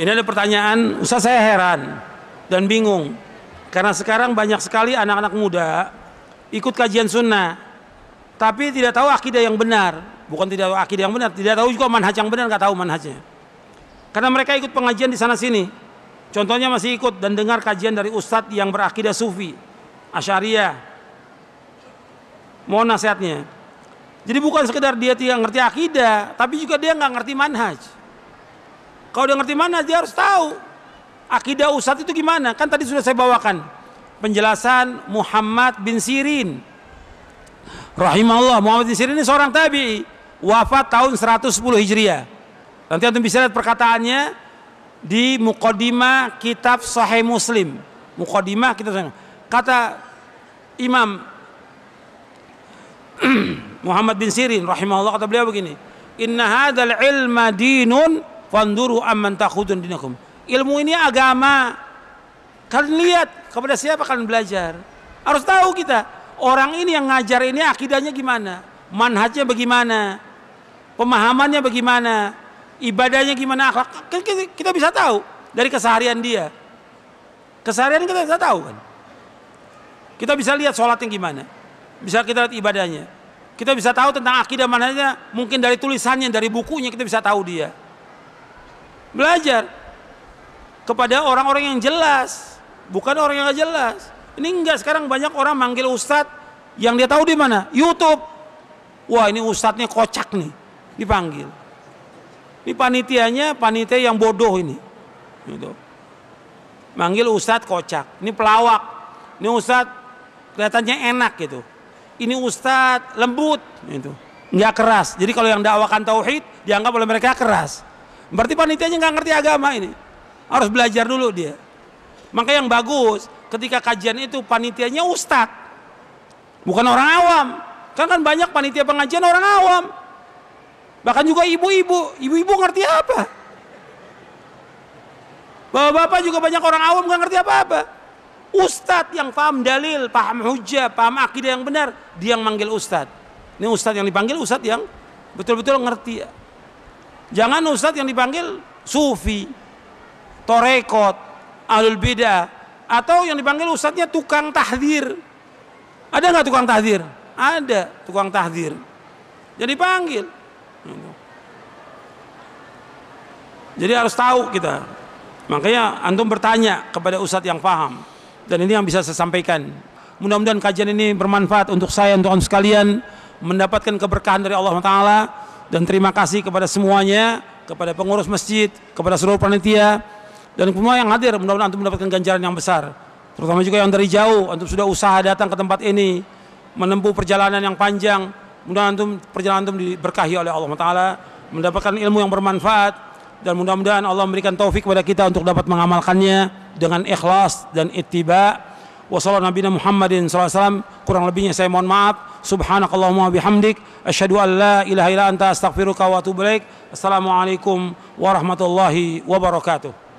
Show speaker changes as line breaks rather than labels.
Ini ada pertanyaan, usah saya heran dan bingung. Karena sekarang banyak sekali anak-anak muda ikut kajian sunnah. Tapi tidak tahu akidah yang benar. Bukan tidak tahu akidah yang benar, tidak tahu juga manhaj yang benar, nggak tahu manhajnya. Karena mereka ikut pengajian di sana sini. Contohnya masih ikut dan dengar kajian dari ustadz yang berakidah sufi, asyariah. Mohon nasihatnya. Jadi bukan sekedar dia tidak ngerti akidah, tapi juga dia nggak ngerti manhaj. Kalau dia ngerti mana dia harus tahu akidah usat itu gimana. Kan tadi sudah saya bawakan penjelasan Muhammad bin Sirin. Rahimahullah Muhammad bin Sirin ini seorang Tabi, wafat tahun 110 Hijriah. Nanti antum bisa lihat perkataannya di Mukodima Kitab Sahih Muslim. Mukodima Kitab Kata Imam Muhammad bin Sirin rahimahullah kata beliau begini, "Inna hadzal ilma dinun Fanduru amman takhudun dinakum. Ilmu ini agama. Kalian lihat kepada siapa kalian belajar. Harus tahu kita. Orang ini yang ngajar ini akidahnya gimana. Manhajnya bagaimana. Pemahamannya bagaimana. Ibadahnya gimana. Akhlak. Kan kita bisa tahu dari keseharian dia. Keseharian kita bisa tahu kan. Kita bisa lihat sholatnya gimana. Bisa kita lihat ibadahnya. Kita bisa tahu tentang akidah mananya mungkin dari tulisannya, dari bukunya kita bisa tahu dia. Belajar kepada orang-orang yang jelas, bukan orang yang gak jelas. Ini enggak sekarang banyak orang manggil ustadz yang dia tahu di mana? YouTube. Wah ini ustadznya kocak nih, dipanggil. Ini panitianya panitia yang bodoh ini. Gitu. Manggil ustadz kocak. Ini pelawak. Ini ustadz kelihatannya enak gitu. Ini ustadz lembut gitu. Nggak keras. Jadi kalau yang dakwakan tauhid dianggap oleh mereka keras. Berarti panitianya nggak ngerti agama ini. Harus belajar dulu dia. Maka yang bagus ketika kajian itu panitianya ustad, Bukan orang awam. Kan kan banyak panitia pengajian orang awam. Bahkan juga ibu-ibu. Ibu-ibu ngerti apa? Bapak-bapak juga banyak orang awam nggak ngerti apa-apa. Ustad yang paham dalil, paham hujah, paham akidah yang benar, dia yang manggil ustad. Ini ustad yang dipanggil, ustad yang betul-betul ngerti Jangan ustadz yang dipanggil sufi, torekot, alul bidah, atau yang dipanggil ustadznya tukang tahdir. Ada nggak tukang tahdir? Ada tukang tahdir. Jadi panggil. Jadi harus tahu kita. Makanya antum bertanya kepada ustadz yang paham. Dan ini yang bisa saya sampaikan. Mudah-mudahan kajian ini bermanfaat untuk saya, untuk antum sekalian. Mendapatkan keberkahan dari Allah Ta'ala dan terima kasih kepada semuanya, kepada pengurus masjid, kepada seluruh panitia, dan semua yang hadir mudah-mudahan untuk mendapatkan ganjaran yang besar. Terutama juga yang dari jauh, untuk sudah usaha datang ke tempat ini, menempuh perjalanan yang panjang, mudah-mudahan antum perjalanan antum diberkahi oleh Allah Taala, mendapatkan ilmu yang bermanfaat, dan mudah-mudahan Allah memberikan taufik kepada kita untuk dapat mengamalkannya dengan ikhlas dan ittiba' Wassalamualaikum Nabi Muhammadin SAW. Kurang lebihnya saya mohon maaf. Subhanakallahumma bihamdik. Asyhadu an la ilaha illa anta astaghfiruka wa atubu ilaik. Assalamualaikum warahmatullahi wabarakatuh.